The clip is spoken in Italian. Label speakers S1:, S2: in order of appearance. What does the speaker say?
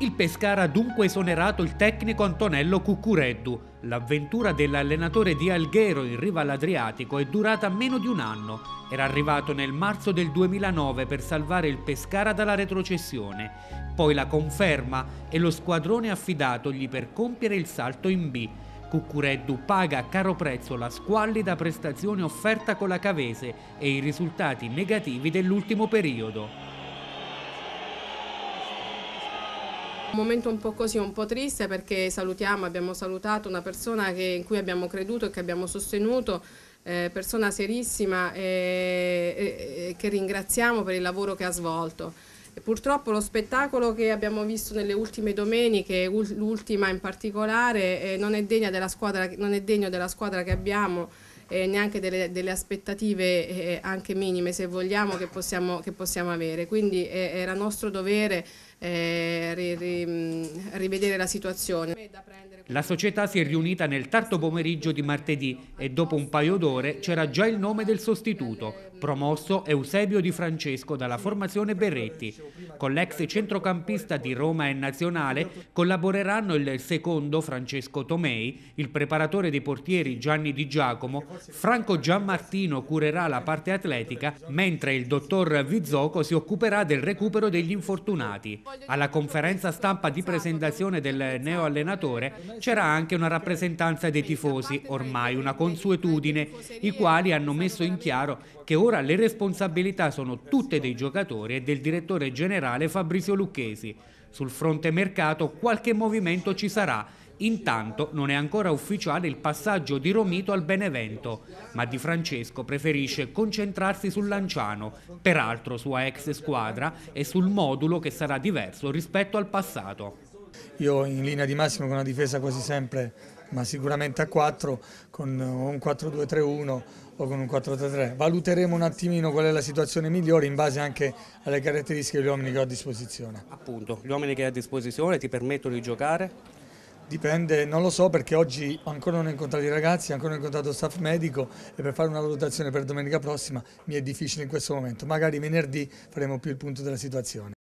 S1: Il Pescara ha dunque esonerato il tecnico Antonello Cuccureddu. L'avventura dell'allenatore di Alghero in riva all'Adriatico è durata meno di un anno. Era arrivato nel marzo del 2009 per salvare il Pescara dalla retrocessione. Poi la conferma e lo squadrone affidatogli per compiere il salto in B. Cuccureddu paga a caro prezzo la squallida prestazione offerta con la Cavese e i risultati negativi dell'ultimo periodo.
S2: Un momento un po' così, un po' triste perché salutiamo, abbiamo salutato una persona che, in cui abbiamo creduto e che abbiamo sostenuto, eh, persona serissima e, e, che ringraziamo per il lavoro che ha svolto. purtroppo lo spettacolo che abbiamo visto nelle ultime domeniche, l'ultima in particolare, eh, non, è degno della squadra che abbiamo eh, neanche delle, delle aspettative eh, anche minime se vogliamo che possiamo, che possiamo avere. Quindi eh, era nostro dovere eh, ri, ri, mm, rivedere la situazione.
S1: La società si è riunita nel tardo pomeriggio di martedì e dopo un paio d'ore c'era già il nome del sostituto, promosso Eusebio Di Francesco dalla formazione Berretti. Con l'ex centrocampista di Roma e Nazionale collaboreranno il secondo Francesco Tomei, il preparatore dei portieri Gianni Di Giacomo, Franco Giammartino curerà la parte atletica, mentre il dottor Vizzoco si occuperà del recupero degli infortunati. Alla conferenza stampa di presentazione del neo allenatore c'era anche una rappresentanza dei tifosi, ormai una consuetudine, i quali hanno messo in chiaro che ora ora le responsabilità sono tutte dei giocatori e del direttore generale Fabrizio Lucchesi. Sul fronte mercato qualche movimento ci sarà. Intanto non è ancora ufficiale il passaggio di Romito al Benevento, ma Di Francesco preferisce concentrarsi sul Lanciano, peraltro sua ex squadra, e sul modulo che sarà diverso rispetto al passato. Io in linea di
S3: massimo con una difesa quasi sempre ma sicuramente a 4 con un 4-2-3-1 o con un 4-3-3. Valuteremo un attimino qual è la situazione migliore in base anche alle caratteristiche degli uomini che ho a disposizione.
S1: Appunto, gli uomini che hai a disposizione ti permettono di giocare?
S3: Dipende, non lo so perché oggi ancora non ho incontrato i ragazzi, ancora non ho incontrato staff medico e per fare una valutazione per domenica prossima mi è difficile in questo momento. Magari venerdì faremo più il punto della situazione.